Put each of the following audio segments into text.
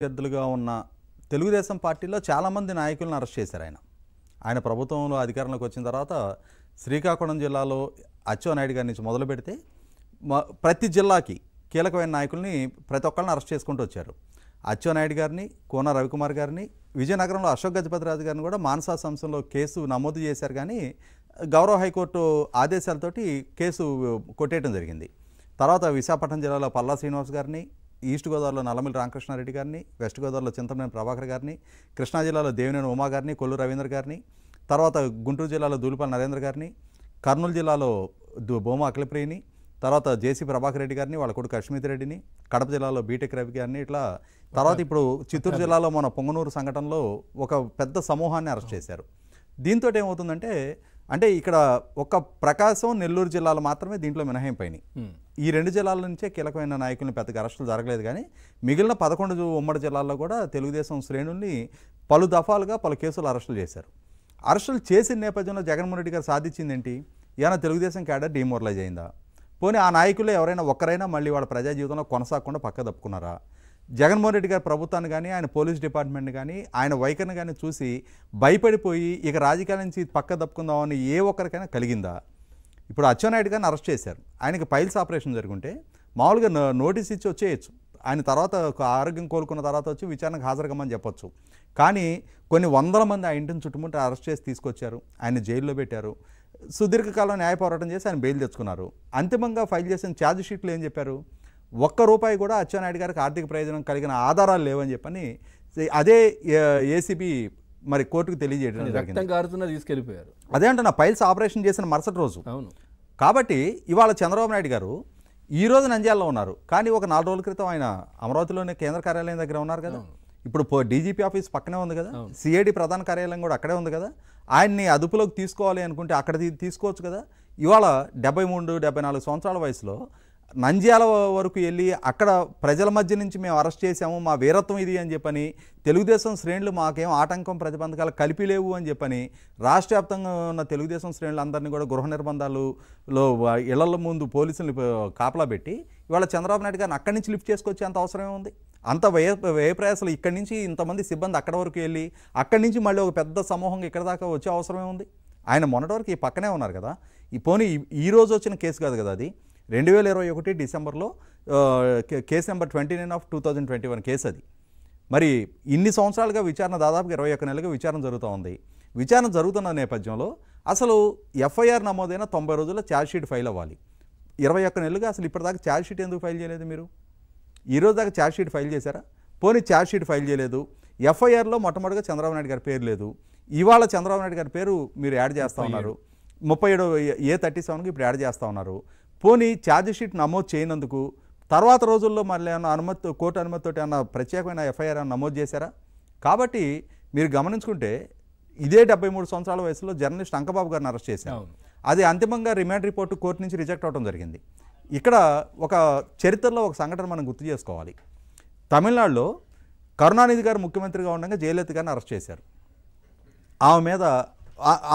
అభ్యర్థులుగా ఉన్న తెలుగుదేశం పార్టీలో చాలామంది నాయకులను అరెస్ట్ చేశారు ఆయన ఆయన ప్రభుత్వంలో అధికారంలోకి వచ్చిన తర్వాత శ్రీకాకుళం జిల్లాలో అచ్చెన్నాయుడు గారి నుంచి మొదలు పెడితే ప్రతి జిల్లాకి కీలకమైన నాయకుల్ని ప్రతి ఒక్కళ్ళని అరెస్ట్ చేసుకుంటూ వచ్చారు అచ్చెన్నాయుడు గారిని కోన రవికుమార్ గారిని విజయనగరంలో అశోక్ గజపతిరాజు గారిని కూడా మానసా సంస్థలో కేసు నమోదు చేశారు కానీ గౌరవ హైకోర్టు ఆదేశాలతోటి కేసు కొట్టేయడం జరిగింది తర్వాత విశాఖపట్నం జిల్లాలో పల్లా శ్రీనివాస్ గారిని ఈస్ట్ గోదావరిలో నల్లమిల్లి రామకృష్ణారెడ్డి గారిని వెస్ట్ గోదావరిలో చింతమనేని ప్రభాకర్ గారిని కృష్ణా జిల్లాలో దేవినేని ఉమా గారిని కొల్లు రవీంద్ర గారిని తర్వాత గుంటూరు జిల్లాలో దూలిపాల నరేంద్ర గారిని కర్నూలు జిల్లాలో బోమ అఖిలప్రియని తర్వాత జేసీ ప్రభాకర్ రెడ్డి గారిని వాళ్ళ కొడుకు అశ్మిత్ రెడ్డిని కడప జిల్లాలో బీటెక్ రవి గారిని ఇట్లా తర్వాత ఇప్పుడు చిత్తూరు జిల్లాలో మన పొంగనూరు సంఘటనలో ఒక పెద్ద సమూహాన్ని అరెస్ట్ చేశారు దీంతో ఏమవుతుందంటే అంటే ఇక్కడ ఒక ప్రకాశం నెల్లూరు జిల్లాలో మాత్రమే దీంట్లో మినహాయింపోయినాయి ఈ రెండు జిల్లాల నుంచే కీలకమైన నాయకులను పెద్దగా అరెస్టులు జరగలేదు కానీ మిగిలిన పదకొండు ఉమ్మడి జిల్లాల్లో కూడా తెలుగుదేశం శ్రేణుల్ని పలు దఫాలుగా పలు కేసులు అరెస్టులు చేశారు అరెస్టులు చేసిన నేపథ్యంలో జగన్మోహన్ రెడ్డి గారు సాధించింది ఏంటి ఏమైనా తెలుగుదేశం క్యాడర్ డిమోరలైజ్ అయిందా పోనీ ఆ నాయకులు ఎవరైనా ఒక్కరైనా మళ్ళీ వాళ్ళ ప్రజా జీవితంలో కొనసాగకుండా పక్క తప్పుకున్నారా జగన్మోహన్ రెడ్డి గారి ప్రభుత్వాన్ని కానీ ఆయన పోలీస్ డిపార్ట్మెంట్ కానీ ఆయన వైఖరిని కానీ చూసి భయపడిపోయి ఇక రాజకీయాల నుంచి పక్క తప్పుకుందామని ఏ ఒక్కరికైనా కలిగిందా ఇప్పుడు అచ్చెన్నాయుడు గారిని అరెస్ట్ చేశారు ఆయనకి పైల్స్ ఆపరేషన్ జరుగుంటే మామూలుగా నోటీస్ ఇచ్చి వచ్చేయచ్చు ఆయన తర్వాత ఆరోగ్యం కోలుకున్న తర్వాత వచ్చి విచారణకు హాజరుకమ్మని చెప్పొచ్చు కానీ కొన్ని వందల మంది ఆ ఇంటిని చుట్టుముంటే అరెస్ట్ చేసి తీసుకొచ్చారు ఆయన జైల్లో పెట్టారు సుదీర్ఘకాలం న్యాయ పోరాటం చేసి ఆయన బెయిల్ తెచ్చుకున్నారు అంతిమంగా ఫైల్ చేసిన ఛార్జ్ షీట్లు ఏం చెప్పారు ఒక్క రూపాయి కూడా అచ్చెన్నాయుడు గారికి ఆర్థిక ప్రయోజనం కలిగిన ఆధారాలు లేవని చెప్పని అదే ఏసీబీ మరి కోర్టుకు తెలియజేయడం జరిగింది తీసుకెళ్ళిపోయారు అదే నా పైల్స్ ఆపరేషన్ చేసిన మరుసటి రోజు అవును కాబట్టి ఇవాళ చంద్రబాబు నాయుడు గారు ఈ రోజు నంద్యాలలో ఉన్నారు కానీ ఒక నాలుగు రోజుల క్రితం ఆయన అమరావతిలోనే కేంద్ర కార్యాలయం దగ్గర ఉన్నారు కదా ఇప్పుడు డీజీపీ ఆఫీస్ పక్కనే ఉంది కదా సిఐడి ప్రధాన కార్యాలయం కూడా అక్కడే ఉంది కదా ఆయన్ని అదుపులోకి తీసుకోవాలి అనుకుంటే అక్కడ తీసుకోవచ్చు కదా ఇవాళ డెబ్బై మూడు డెబ్బై నాలుగు సంవత్సరాల వయసులో నంద్యాల వరకు వెళ్ళి అక్కడ ప్రజల మధ్య నుంచి మేము అరెస్ట్ చేశాము మా వీరత్వం ఇది అని చెప్పని తెలుగుదేశం శ్రేణులు మాకేం ఆటంకం ప్రతిబంధకాలు కలిపి లేవు అని చెప్పని రాష్ట్ర వ్యాప్తంగా ఉన్న తెలుగుదేశం శ్రేణులు అందరినీ కూడా గృహ నిర్బంధాలులో ఇళ్ల ముందు పోలీసులు కాపలా పెట్టి ఇవాళ చంద్రబాబు నాయుడు గారిని అక్కడి నుంచి లిఫ్ట్ చేసుకొచ్చే అంత అవసరమే ఉంది అంత వ్యయ ప్రయాసాలు ఇక్కడి నుంచి ఇంతమంది సిబ్బంది అక్కడ వరకు వెళ్ళి అక్కడి నుంచి మళ్ళీ ఒక పెద్ద సమూహం ఇక్కడ దాకా వచ్చే అవసరమే ఉంది ఆయన మొన్నటి వరకు ఈ పక్కనే ఉన్నారు కదా ఈ పోనీ ఈ రోజు వచ్చిన కేసు కాదు కదా అది రెండు వేల ఇరవై ఒకటి డిసెంబర్లో case number twenty nine of two thousand twenty one case అది మరి ఇన్ని సంవత్సరాలుగా విచారణ దాదాపుగా ఇరవై ఒక్క నెలలుగా విచారణ జరుగుతూ ఉంది విచారణ జరుగుతున్న నేపథ్యంలో అసలు ఎఫ్ఐఆర్ నమోదైన తొంభై రోజుల్లో ఛార్జ్షీట్ ఫైల్ అవ్వాలి ఇరవై ఒక్క నెలలుగా అసలు ఇప్పటిదాకా ఛార్జ్షీట్ ఎందుకు ఫైల్ చేయలేదు మీరు ఈరోజు దాకా ఛార్జ్షీట్ ఫైల్ చేశారా పోనీ ఛార్జ్షీట్ ఫైల్ చేయలేదు ఎఫ్ఐఆర్లో మొట్టమొదటిగా చంద్రబాబు నాయుడు గారి పేరు లేదు ఇవాళ చంద్రబాబు నాయుడు గారి పేరు మీరు యాడ్ చేస్తూ ఉన్నారు ముప్పై ఏడు ఏ థర్టీ సెవెన్కి ఇప్పుడు యాడ్ చేస్తూ ఉన్నారు పోనీ ఛార్జ్షీట్ నమోదు చేయనందుకు తర్వాత రోజుల్లో మళ్ళీ ఏమైనా అనుమతి కోర్టు అనుమతితో ఏమైనా ప్రత్యేకమైన ఎఫ్ఐఆర్ నమోదు చేశారా కాబట్టి మీరు గమనించుకుంటే ఇదే డెబ్బై మూడు సంవత్సరాల వయసులో జర్నలిస్ట్ అంకబాబు గారిని అరెస్ట్ చేశారు అది అంతిమంగా రిమాండ్ రిపోర్టు కోర్టు నుంచి రిజెక్ట్ అవడం జరిగింది ఇక్కడ ఒక చరిత్రలో ఒక సంఘటన మనం గుర్తు చేసుకోవాలి తమిళనాడులో కరుణానిధి గారు ముఖ్యమంత్రిగా ఉండగా జయలలిత గారిని అరెస్ట్ చేశారు ఆమె మీద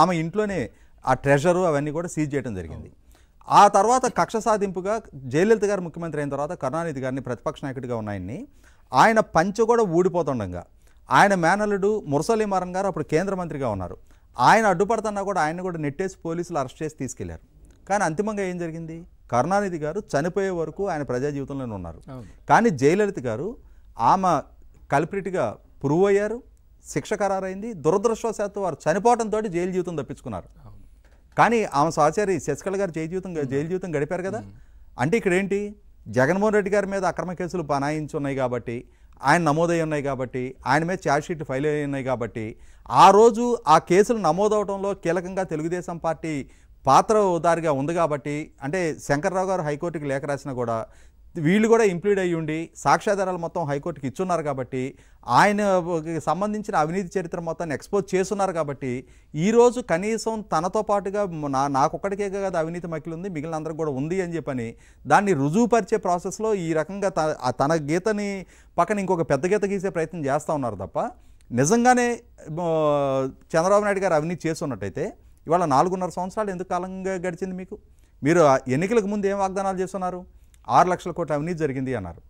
ఆమె ఇంట్లోనే ఆ ట్రెజరు అవన్నీ కూడా సీజ్ చేయడం జరిగింది ఆ తర్వాత కక్ష సాధింపుగా జయలలిత గారు ముఖ్యమంత్రి అయిన తర్వాత కరుణానిధి గారిని ప్రతిపక్ష నాయకుడిగా ఉన్నాయని ఆయన పంచ కూడా ఊడిపోతుండగా ఆయన మేనలుడు మురసలి గారు అప్పుడు కేంద్ర మంత్రిగా ఉన్నారు ఆయన అడ్డుపడుతున్నా కూడా ఆయన కూడా నెట్టేసి పోలీసులు అరెస్ట్ చేసి తీసుకెళ్లారు కానీ అంతిమంగా ఏం జరిగింది కరుణానిధి గారు చనిపోయే వరకు ఆయన ప్రజా జీవితంలోనే ఉన్నారు కానీ జయలలిత గారు ఆమె కల్పిరిటిగా ప్రూవ్ అయ్యారు శిక్ష ఖరారైంది దురదృష్టవశాత్తు వారు చనిపోవడంతో జైలు జీవితం తప్పించుకున్నారు కానీ ఆమె సహచారి శశికళ గారు జైలు జీవితం జైలు జీవితం గడిపారు కదా అంటే ఇక్కడ ఏంటి జగన్మోహన్ రెడ్డి గారి మీద అక్రమ కేసులు ఉన్నాయి కాబట్టి ఆయన నమోదై ఉన్నాయి కాబట్టి ఆయన మీద ఛార్జ్షీట్ ఫైల్ అయి ఉన్నాయి కాబట్టి ఆ రోజు ఆ కేసులు నమోదవడంలో కీలకంగా తెలుగుదేశం పార్టీ పాత్ర ఉదారిగా ఉంది కాబట్టి అంటే శంకర్రావు గారు హైకోర్టుకి లేఖ రాసినా కూడా వీళ్ళు కూడా ఇంప్లీడ్ అయ్యి ఉండి సాక్ష్యాధారాలు మొత్తం హైకోర్టుకి ఇచ్చున్నారు కాబట్టి ఆయన సంబంధించిన అవినీతి చరిత్ర మొత్తాన్ని ఎక్స్పోజ్ చేస్తున్నారు కాబట్టి ఈరోజు కనీసం తనతో పాటుగా నా నాకొక్కడికే కదా అవినీతి మకిలి ఉంది మిగిలిన అందరికి కూడా ఉంది అని చెప్పని దాన్ని రుజువుపరిచే ప్రాసెస్లో ఈ రకంగా తన గీతని పక్కన ఇంకొక పెద్ద గీత గీసే ప్రయత్నం చేస్తూ ఉన్నారు తప్ప నిజంగానే చంద్రబాబు నాయుడు గారు అవినీతి చేస్తున్నట్టయితే ఇవాళ నాలుగున్నర సంవత్సరాలు ఎందుకు కాలంగా గడిచింది మీకు మీరు ఎన్నికలకు ముందు ఏం వాగ్దానాలు చేస్తున్నారు ఆరు లక్షల కోట్ల అవినీతి జరిగింది అన్నారు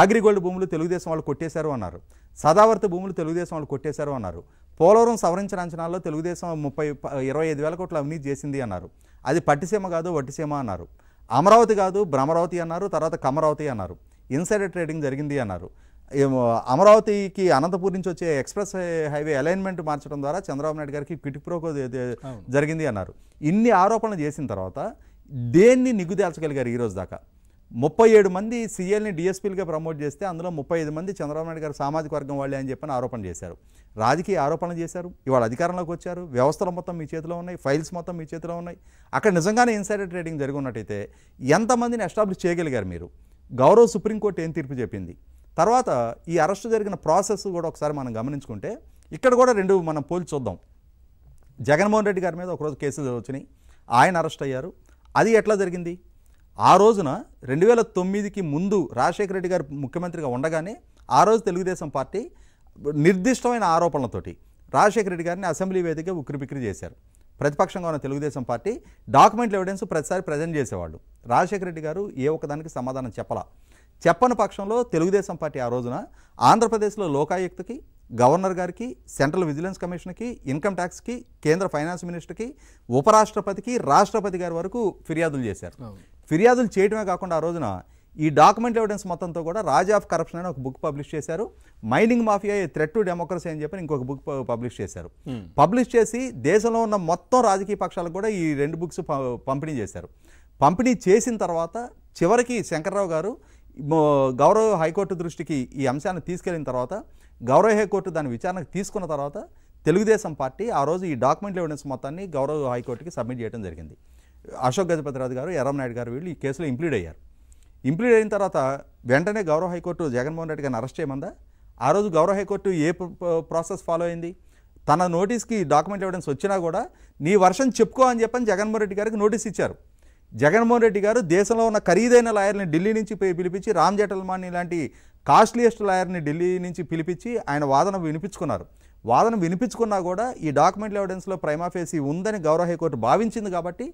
ఆగ్రిగోల్డ్ భూములు తెలుగుదేశం వాళ్ళు కొట్టేశారు అన్నారు సదావర్త భూములు తెలుగుదేశం వాళ్ళు కొట్టేశారు అన్నారు పోలవరం సవరించిన అంచనాల్లో తెలుగుదేశం ముప్పై ఇరవై ఐదు వేల కోట్ల అవినీతి చేసింది అన్నారు అది పట్టిసీమ కాదు వట్టిసీమ అన్నారు అమరావతి కాదు భ్రమరావతి అన్నారు తర్వాత కమరావతి అన్నారు ఇన్సైడర్ ట్రేడింగ్ జరిగింది అన్నారు అమరావతికి అనంతపూర్ నుంచి వచ్చే ఎక్స్ప్రెస్ హైవే అలైన్మెంట్ మార్చడం ద్వారా చంద్రబాబు నాయుడు గారికి కిటిప్రోకో జరిగింది అన్నారు ఇన్ని ఆరోపణలు చేసిన తర్వాత దేన్ని నిగ్గుదేల్చగలిగారు ఈరోజు దాకా ముప్పై ఏడు మంది సీఎల్ని డిఎస్పీలుగా ప్రమోట్ చేస్తే అందులో ముప్పై ఐదు మంది చంద్రబాబు నాయుడు గారు సామాజిక వర్గం వాళ్ళే అని చెప్పని ఆరోపణ చేశారు రాజకీయ ఆరోపణలు చేశారు ఇవాళ అధికారంలోకి వచ్చారు వ్యవస్థలు మొత్తం మీ చేతిలో ఉన్నాయి ఫైల్స్ మొత్తం మీ చేతిలో ఉన్నాయి అక్కడ నిజంగానే ఇన్సైడర్ ట్రేడింగ్ జరుగున్నట్టయితే ఎంతమందిని ఎస్టాబ్లిష్ చేయగలిగారు మీరు గౌరవ సుప్రీంకోర్టు ఏం తీర్పు చెప్పింది తర్వాత ఈ అరెస్ట్ జరిగిన ప్రాసెస్ కూడా ఒకసారి మనం గమనించుకుంటే ఇక్కడ కూడా రెండు మనం పోల్ చూద్దాం జగన్మోహన్ రెడ్డి గారి మీద ఒకరోజు కేసులు వచ్చినాయి ఆయన అరెస్ట్ అయ్యారు అది ఎట్లా జరిగింది ఆ రోజున రెండు వేల తొమ్మిదికి ముందు రాజశేఖర రెడ్డి గారు ముఖ్యమంత్రిగా ఉండగానే ఆ రోజు తెలుగుదేశం పార్టీ నిర్దిష్టమైన ఆరోపణలతోటి రాజశేఖర రెడ్డి గారిని అసెంబ్లీ వేదిక ఉక్రిబిక్రి చేశారు ప్రతిపక్షంగా ఉన్న తెలుగుదేశం పార్టీ డాక్యుమెంట్ ఎవిడెన్స్ ప్రతిసారి ప్రజెంట్ చేసేవాళ్ళు రాజశేఖర రెడ్డి గారు ఏ ఒక్కదానికి సమాధానం చెప్పాల చెప్పని పక్షంలో తెలుగుదేశం పార్టీ ఆ రోజున ఆంధ్రప్రదేశ్లో లోకాయుక్తకి గవర్నర్ గారికి సెంట్రల్ విజిలెన్స్ కమిషన్కి ఇన్కమ్ ట్యాక్స్కి కేంద్ర ఫైనాన్స్ మినిస్టర్కి ఉపరాష్ట్రపతికి రాష్ట్రపతి గారి వరకు ఫిర్యాదులు చేశారు ఫిర్యాదులు చేయడమే కాకుండా ఆ రోజున ఈ డాక్యుమెంట్ ఎవిడెన్స్ మొత్తంతో కూడా రాజా ఆఫ్ కరప్షన్ అని ఒక బుక్ పబ్లిష్ చేశారు mining mafia threat to democracy అని చెప్పి ఇంకొక బుక్ పబ్లిష్ చేశారు పబ్లిష్ చేసి దేశంలో ఉన్న మొత్తం రాజకీయ పక్షాలకు కూడా ఈ రెండు బుక్స్ పంపిణీ చేశారు పంపిణీ చేసిన తర్వాత చివరికి శంకర్రావు గారు గౌరవ హైకోర్టు దృష్టికి ఈ అంశాన్ని తీసుకెళ్లిన తర్వాత గౌరవ హైకోర్టు దాని విచారణకు తీసుకున్న తర్వాత తెలుగుదేశం పార్టీ ఆ రోజు ఈ డాక్యుమెంట్ ఎవిడెన్స్ మొత్తాన్ని గౌరవ హైకోర్టుకి సబ్మిట్ చేయడం జరిగింది అశోక్ గజపతిరాజు గారు ఎర్రంనాయుడు గారు వీళ్ళు ఈ కేసులో ఇంప్లీడ్ అయ్యారు ఇంప్లీడ్ అయిన తర్వాత వెంటనే గౌరవ హైకోర్టు జగన్మోహన్ రెడ్డి గారిని అరెస్ట్ చేయమందా ఆ రోజు గౌరవ హైకోర్టు ఏ ప్రాసెస్ ఫాలో అయింది తన నోటీస్కి డాక్యుమెంట్ ఎవిడెన్స్ వచ్చినా కూడా నీ వర్షం చెప్పుకో అని చెప్పని జగన్మోహన్ రెడ్డి గారికి నోటీస్ ఇచ్చారు జగన్మోహన్ రెడ్డి గారు దేశంలో ఉన్న ఖరీదైన లాయర్ని ఢిల్లీ నుంచి పిలిపించి రామ్ జేఠల్మాని లాంటి కాస్ట్లీయెస్ట్ లాయర్ని ఢిల్లీ నుంచి పిలిపించి ఆయన వాదన వినిపించుకున్నారు వాదన వినిపించుకున్నా కూడా ఈ డాక్యుమెంట్ ఎవిడెన్స్లో ప్రైమాఫేసి ఉందని గౌరవ హైకోర్టు భావించింది కాబట్టి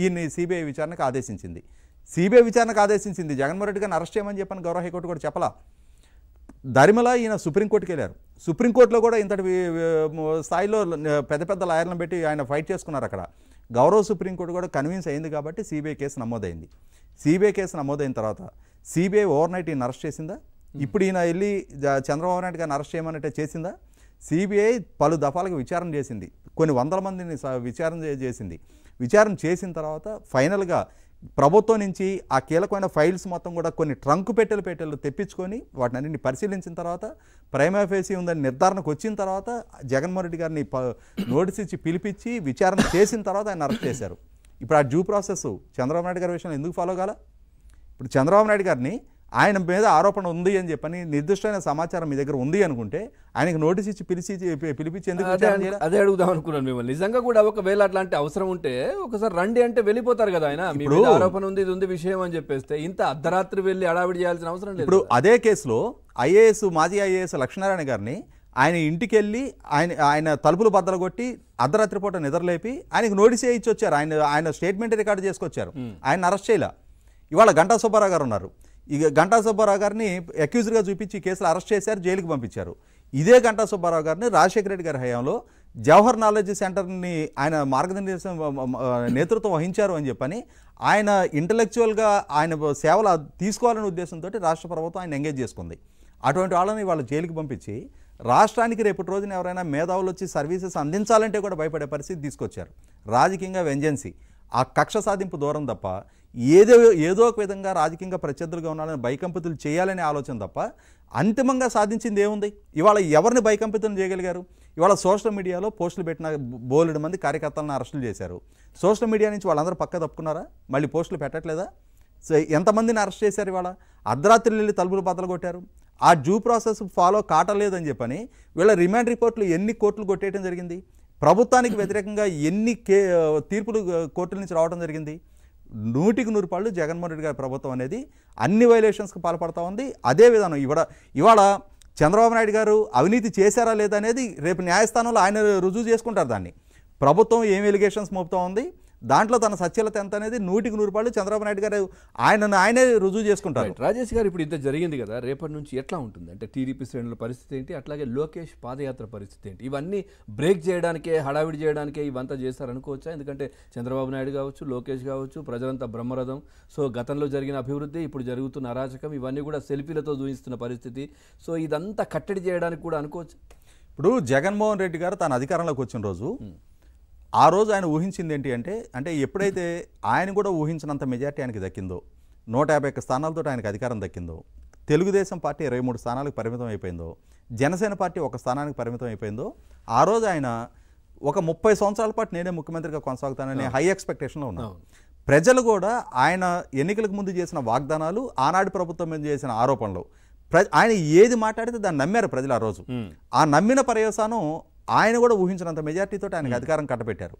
ఈయన్ని సిబిఐ విచారణకు ఆదేశించింది సిబిఐ విచారణకు ఆదేశించింది జగన్మోహన్ రెడ్డి గారిని అరెస్ట్ చేయమని చెప్పని గౌరవ హైకోర్టు కూడా చెప్పలా దరిమల ఈయన సుప్రీంకోర్టుకి వెళ్ళారు సుప్రీంకోర్టులో కూడా ఇంతటి స్థాయిలో పెద్ద పెద్ద లాయర్లను పెట్టి ఆయన ఫైట్ చేసుకున్నారు అక్కడ గౌరవ సుప్రీంకోర్టు కూడా కన్విన్స్ అయింది కాబట్టి సిబిఐ కేసు నమోదైంది సిబిఐ కేసు నమోదైన తర్వాత సిబిఐ ఓవర్ నైట్ ఈయన అరెస్ట్ చేసిందా ఇప్పుడు ఈయన వెళ్ళి చంద్రబాబు నాయుడు గారిని అరెస్ట్ చేయమన్నట్టే చేసిందా సిబిఐ పలు దఫాలకు విచారణ చేసింది కొన్ని వందల మందిని విచారణ చేసింది విచారణ చేసిన తర్వాత ఫైనల్గా ప్రభుత్వం నుంచి ఆ కీలకమైన ఫైల్స్ మొత్తం కూడా కొన్ని ట్రంక్ పెట్టెలు పెట్టెలు తెప్పించుకొని వాటిని అన్నింటిని పరిశీలించిన తర్వాత ప్రైమాఫేసీ ఉందని నిర్ధారణకు వచ్చిన తర్వాత జగన్మోహన్ రెడ్డి గారిని నోటీస్ ఇచ్చి పిలిపించి విచారణ చేసిన తర్వాత ఆయన అరెస్ట్ చేశారు ఇప్పుడు ఆ డ్యూ ప్రాసెస్ చంద్రబాబు నాయుడు గారి విషయంలో ఎందుకు ఫాలో కాల ఇప్పుడు చంద్రబాబు నాయుడు గారిని ఆయన మీద ఆరోపణ ఉంది అని చెప్పని నిర్దిష్టమైన సమాచారం మీ దగ్గర ఉంది అనుకుంటే ఆయనకు నోటీస్ ఇచ్చి పిలిచి పిలిపించేందుకు అదే అడుగుదాం అనుకున్నాను మిమ్మల్ని నిజంగా కూడా ఒకవేళ అట్లాంటి అవసరం ఉంటే ఒకసారి రండి అంటే వెళ్ళిపోతారు కదా ఆయన ఇప్పుడు ఆరోపణ ఉంది ఇది ఉంది విషయం అని చెప్పేస్తే ఇంత అర్ధరాత్రి వెళ్ళి అడావిడి చేయాల్సిన అవసరం లేదు ఇప్పుడు అదే కేసులో ఐఏఎస్ మాజీ ఐఏఎస్ లక్ష్మీనారాయణ గారిని ఆయన ఇంటికి వెళ్ళి ఆయన ఆయన తలుపులు బద్దలు కొట్టి అర్ధరాత్రి పూట నిద్రలేపి ఆయనకు నోటీస్ ఇచ్చి వచ్చారు ఆయన ఆయన స్టేట్మెంట్ రికార్డు చేసుకొచ్చారు ఆయన అరెస్ట్ చేయాల ఇవాళ గంటా సుబ్బారావు గారు ఉన్నారు ఇక గంటా సుబ్బారావు గారిని అక్యూజ్డ్గా చూపించి కేసులు అరెస్ట్ చేశారు జైలుకి పంపించారు ఇదే గంటా సుబ్బారావు గారిని రాజశేఖర రెడ్డి గారి హయాంలో జవహర్ నాలెడ్జ్ సెంటర్ని ఆయన మార్గనిర్దేశం నేతృత్వం వహించారు అని చెప్పని ఆయన ఇంటలెక్చువల్గా ఆయన సేవలు తీసుకోవాలనే ఉద్దేశంతో రాష్ట్ర ప్రభుత్వం ఆయన ఎంగేజ్ చేసుకుంది అటువంటి వాళ్ళని వాళ్ళు జైలుకి పంపించి రాష్ట్రానికి రేపటి రోజున ఎవరైనా మేధావులు వచ్చి సర్వీసెస్ అందించాలంటే కూడా భయపడే పరిస్థితి తీసుకొచ్చారు రాజకీయంగా వెంజెన్సీ ఆ కక్ష సాధింపు దూరం తప్ప ఏదో ఏదో ఒక విధంగా రాజకీయంగా ప్రత్యర్థులుగా ఉండాలని బైకంపితులు చేయాలనే ఆలోచన తప్ప అంతిమంగా సాధించింది ఏముంది ఇవాళ ఎవరిని బైకంపితులు చేయగలిగారు ఇవాళ సోషల్ మీడియాలో పోస్టులు పెట్టిన బోలెడు మంది కార్యకర్తలను అరెస్టులు చేశారు సోషల్ మీడియా నుంచి వాళ్ళందరూ పక్క తప్పుకున్నారా మళ్ళీ పోస్టులు పెట్టట్లేదా సో ఎంతమందిని అరెస్ట్ చేశారు ఇవాళ అర్ధరాత్రి వెళ్ళి తలుపులు బద్దలు కొట్టారు ఆ జూ ప్రాసెస్ ఫాలో కాటలేదని చెప్పని వీళ్ళ రిమాండ్ రిపోర్ట్లు ఎన్ని కోట్లు కొట్టేయడం జరిగింది ప్రభుత్వానికి వ్యతిరేకంగా ఎన్ని కే తీర్పులు కోర్టుల నుంచి రావడం జరిగింది నూటికి నూరు పాళ్ళు జగన్మోహన్ రెడ్డి గారి ప్రభుత్వం అనేది అన్ని వైలేషన్స్కి పాల్పడతా ఉంది అదే విధానం ఇవాడ ఇవాళ చంద్రబాబు నాయుడు గారు అవినీతి చేశారా లేదా అనేది రేపు న్యాయస్థానంలో ఆయన రుజువు చేసుకుంటారు దాన్ని ప్రభుత్వం ఏం ఎలిగేషన్స్ మోపుతా ఉంది దాంట్లో తన సత్యలత ఎంత అనేది నూటికి నూరు రూపాయలు చంద్రబాబు నాయుడు గారు ఆయనను ఆయనే రుజువు చేసుకుంటారు రాజేష్ గారు ఇప్పుడు ఇంత జరిగింది కదా రేపటి నుంచి ఎట్లా ఉంటుంది అంటే టీడీపీ శ్రేణుల పరిస్థితి ఏంటి అట్లాగే లోకేష్ పాదయాత్ర పరిస్థితి ఏంటి ఇవన్నీ బ్రేక్ చేయడానికే హడావిడి చేయడానికే ఇవంతా చేస్తారనుకోవచ్చా ఎందుకంటే చంద్రబాబు నాయుడు కావచ్చు లోకేష్ కావచ్చు ప్రజలంతా బ్రహ్మరథం సో గతంలో జరిగిన అభివృద్ధి ఇప్పుడు జరుగుతున్న అరాచకం ఇవన్నీ కూడా సెల్ఫీలతో చూపిస్తున్న పరిస్థితి సో ఇదంతా కట్టడి చేయడానికి కూడా అనుకోవచ్చు ఇప్పుడు జగన్మోహన్ రెడ్డి గారు తన అధికారంలోకి వచ్చిన రోజు hmm. ఆ రోజు ఆయన ఊహించింది ఏంటి అంటే అంటే ఎప్పుడైతే ఆయన కూడా ఊహించినంత మెజార్టీ ఆయనకి దక్కిందో నూట యాభై ఒక్క స్థానాలతో ఆయనకు అధికారం దక్కిందో తెలుగుదేశం పార్టీ ఇరవై మూడు స్థానాలకు పరిమితం అయిపోయిందో జనసేన పార్టీ ఒక స్థానానికి పరిమితం అయిపోయిందో ఆ రోజు ఆయన ఒక ముప్పై సంవత్సరాల పాటు నేనే ముఖ్యమంత్రిగా కొనసాగుతాననే హై ఎక్స్పెక్టేషన్లో ఉన్నాను ప్రజలు కూడా ఆయన ఎన్నికలకు ముందు చేసిన వాగ్దానాలు ఆనాడు ప్రభుత్వం మీద చేసిన ఆరోపణలు ఆయన ఏది మాట్లాడితే దాన్ని నమ్మారు ప్రజలు ఆ రోజు ఆ నమ్మిన పర్యవసానం ఆయన కూడా ఊహించినంత మెజార్టీతో ఆయనకు hmm. అధికారం కట్టబెట్టారు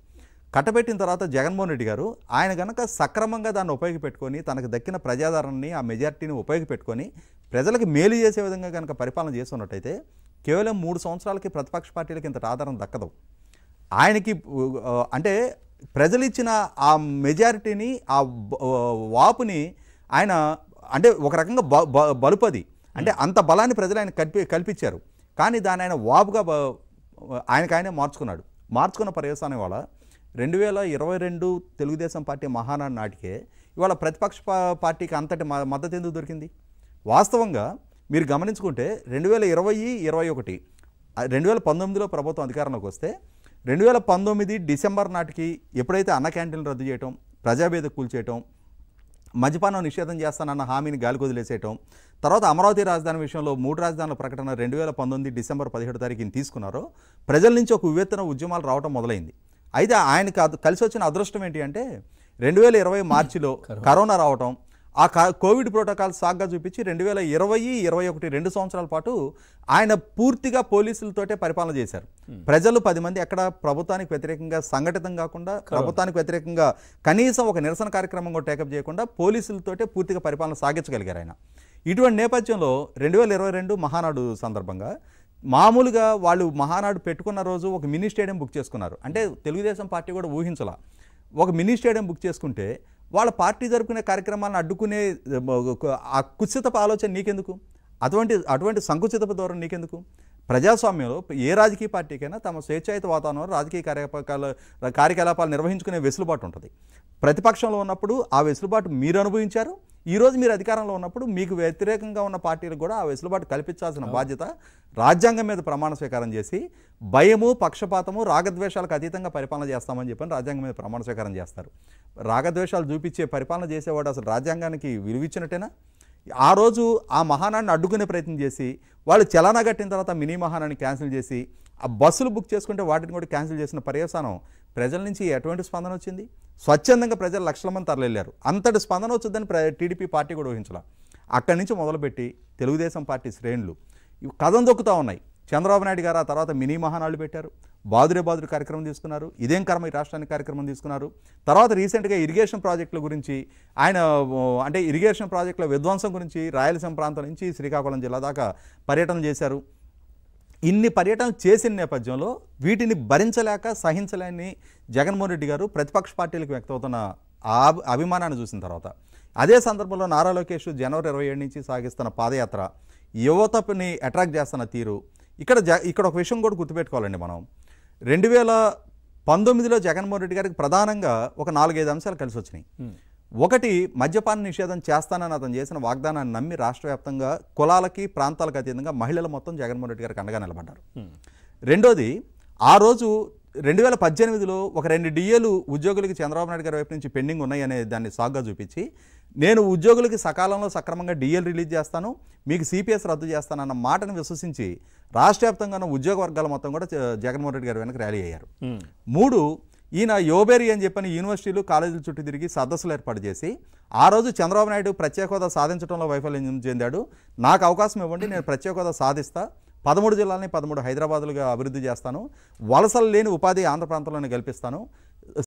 కట్టబెట్టిన తర్వాత జగన్మోహన్ రెడ్డి గారు ఆయన కనుక సక్రమంగా దాన్ని ఉపయోగపెట్టుకొని తనకు దక్కిన ప్రజాదరణని ఆ మెజార్టీని ఉపయోగపెట్టుకొని ప్రజలకు మేలు చేసే విధంగా కనుక పరిపాలన చేస్తున్నట్టయితే కేవలం మూడు సంవత్సరాలకి ప్రతిపక్ష పార్టీలకి ఇంత ఆధారం దక్కదు ఆయనకి అంటే ప్రజలు ఇచ్చిన ఆ మెజారిటీని ఆ వాపుని ఆయన అంటే ఒక రకంగా బలుపది అంటే hmm. అంత బలాన్ని ప్రజలు ఆయన కల్పి కల్పించారు కానీ దాన్ని ఆయన వాపుగా ఆయనకాయనే మార్చుకున్నాడు మార్చుకున్న పర్యవసానం ఇవాళ రెండు వేల ఇరవై రెండు తెలుగుదేశం పార్టీ మహానాడు నాటికే ఇవాళ ప్రతిపక్ష పార్టీకి అంతటి మద్దతు ఎందుకు దొరికింది వాస్తవంగా మీరు గమనించుకుంటే రెండు వేల ఇరవై ఇరవై ఒకటి రెండు వేల పంతొమ్మిదిలో ప్రభుత్వం అధికారంలోకి వస్తే రెండు వేల పంతొమ్మిది డిసెంబర్ నాటికి ఎప్పుడైతే అన్న క్యాంటీన్లు రద్దు చేయటం ప్రజాభేద కూల్చేయటం మద్యపానం నిషేధం చేస్తానన్న హామీని గాలికి తర్వాత అమరావతి రాజధాని విషయంలో మూడు రాజధానుల ప్రకటన రెండు వేల పంతొమ్మిది డిసెంబర్ పదిహేడు తారీఖుని తీసుకున్నారు ప్రజల నుంచి ఒక వివేతన ఉద్యమాలు రావటం మొదలైంది అయితే ఆయనకు కలిసి వచ్చిన అదృష్టం ఏంటి అంటే రెండు వేల ఇరవై మార్చిలో కరోనా రావటం ఆ కోవిడ్ ప్రోటోకాల్ సాగ్గా చూపించి రెండు వేల ఇరవై ఇరవై ఒకటి రెండు సంవత్సరాల పాటు ఆయన పూర్తిగా పోలీసులతోటే పరిపాలన చేశారు ప్రజలు పది మంది ఎక్కడ ప్రభుత్వానికి వ్యతిరేకంగా సంఘటితం కాకుండా ప్రభుత్వానికి వ్యతిరేకంగా కనీసం ఒక నిరసన కార్యక్రమం కూడా టేకప్ చేయకుండా పోలీసులతోటే పూర్తిగా పరిపాలన సాగించగలిగారు ఆయన ఇటువంటి నేపథ్యంలో రెండు వేల ఇరవై రెండు మహానాడు సందర్భంగా మామూలుగా వాళ్ళు మహానాడు పెట్టుకున్న రోజు ఒక మినీ స్టేడియం బుక్ చేసుకున్నారు అంటే తెలుగుదేశం పార్టీ కూడా ఊహించలా ఒక మినీ స్టేడియం బుక్ చేసుకుంటే వాళ్ళ పార్టీ జరుపుకునే కార్యక్రమాలను అడ్డుకునే ఆ కుత్సితపు ఆలోచన నీకెందుకు అటువంటి అటువంటి సంకుచితపు ధోరణి నీకెందుకు ప్రజాస్వామ్యంలో ఏ రాజకీయ పార్టీకైనా తమ స్వేచ్ఛాయుత వాతావరణంలో రాజకీయ కార్యకలాపాలు కార్యకలాపాలు నిర్వహించుకునే వెసులుబాటు ఉంటుంది ప్రతిపక్షంలో ఉన్నప్పుడు ఆ వెసులుబాటు మీరు అనుభవించారు ఈరోజు మీరు అధికారంలో ఉన్నప్పుడు మీకు వ్యతిరేకంగా ఉన్న పార్టీలకు కూడా ఆ వెసులుబాటు కల్పించాల్సిన బాధ్యత రాజ్యాంగం మీద ప్రమాణ స్వీకారం చేసి భయము పక్షపాతము రాగద్వేషాలకు అతీతంగా పరిపాలన చేస్తామని చెప్పని రాజ్యాంగం మీద ప్రమాణ స్వీకారం చేస్తారు రాగద్వేషాలు చూపించే పరిపాలన చేసేవాడు అసలు రాజ్యాంగానికి విలువిచ్చినట్టేనా ఆ రోజు ఆ మహానాన్ని అడ్డుకునే ప్రయత్నం చేసి వాళ్ళు చలానా కట్టిన తర్వాత మినీ మహానాన్ని క్యాన్సిల్ చేసి ఆ బస్సులు బుక్ చేసుకుంటే వాటిని కూడా క్యాన్సిల్ చేసిన పర్యవసానం ప్రజల నుంచి ఎటువంటి స్పందన వచ్చింది స్వచ్ఛందంగా ప్రజలు లక్షల మంది తరలిళ్ళారు అంతటి స్పందన వచ్చిందని టీడీపీ పార్టీ కూడా ఊహించాల అక్కడి నుంచి మొదలుపెట్టి తెలుగుదేశం పార్టీ శ్రేణులు కథం దొక్కుతూ ఉన్నాయి చంద్రబాబు నాయుడు గారు ఆ తర్వాత మినీ మహానాళ్ళు పెట్టారు బాదురే బాదురు కార్యక్రమం తీసుకున్నారు ఇదేం కర్మ ఈ రాష్ట్రానికి కార్యక్రమం తీసుకున్నారు తర్వాత రీసెంట్గా ఇరిగేషన్ ప్రాజెక్టుల గురించి ఆయన అంటే ఇరిగేషన్ ప్రాజెక్టుల విధ్వంసం గురించి రాయలసీమ ప్రాంతం నుంచి శ్రీకాకుళం జిల్లా దాకా పర్యటన చేశారు ఇన్ని పర్యటనలు చేసిన నేపథ్యంలో వీటిని భరించలేక సహించలేని జగన్మోహన్ రెడ్డి గారు ప్రతిపక్ష పార్టీలకు వ్యక్తమవుతున్న అభిమానాన్ని చూసిన తర్వాత అదే సందర్భంలో నారా లోకేష్ జనవరి ఇరవై ఏడు నుంచి సాగిస్తున్న పాదయాత్ర యువతని అట్రాక్ట్ చేస్తున్న తీరు ఇక్కడ ఇక్కడ ఒక విషయం కూడా గుర్తుపెట్టుకోవాలండి మనం రెండు వేల పంతొమ్మిదిలో జగన్మోహన్ రెడ్డి గారికి ప్రధానంగా ఒక నాలుగైదు అంశాలు కలిసి వచ్చినాయి ఒకటి మద్యపాన నిషేధం చేస్తానని అతను చేసిన వాగ్దానాన్ని నమ్మి రాష్ట్ర వ్యాప్తంగా కులాలకి ప్రాంతాలకు అతీతంగా మహిళలు మొత్తం జగన్మోహన్ రెడ్డి గారికి అండగా నిలబడ్డారు రెండోది ఆ రోజు రెండు వేల పద్దెనిమిదిలో ఒక రెండు డిఏలు ఉద్యోగులకి చంద్రబాబు నాయుడు గారి వైపు నుంచి పెండింగ్ ఉన్నాయి అనే దాన్ని సాగ్గా చూపించి నేను ఉద్యోగులకి సకాలంలో సక్రమంగా డిఎల్ రిలీజ్ చేస్తాను మీకు సిపిఎస్ రద్దు చేస్తానన్న మాటను విశ్వసించి రాష్ట్ర వ్యాప్తంగా ఉన్న ఉద్యోగ వర్గాల మొత్తం కూడా జగన్మోహన్ రెడ్డి గారి వెనక ర్యాలీ అయ్యారు మూడు ఈయన యోబేరి అని చెప్పిన యూనివర్సిటీలు కాలేజీల చుట్టూ తిరిగి సదస్సులు ఏర్పాటు చేసి ఆ రోజు చంద్రబాబు నాయుడు ప్రత్యేక హోదా సాధించడంలో వైఫల్యం చెందాడు నాకు అవకాశం ఇవ్వండి నేను ప్రత్యేక హోదా సాధిస్తా పదమూడు జిల్లాలని పదమూడు హైదరాబాదులుగా అభివృద్ధి చేస్తాను వలసలు లేని ఉపాధి ఆంధ్ర ప్రాంతంలోనే కల్పిస్తాను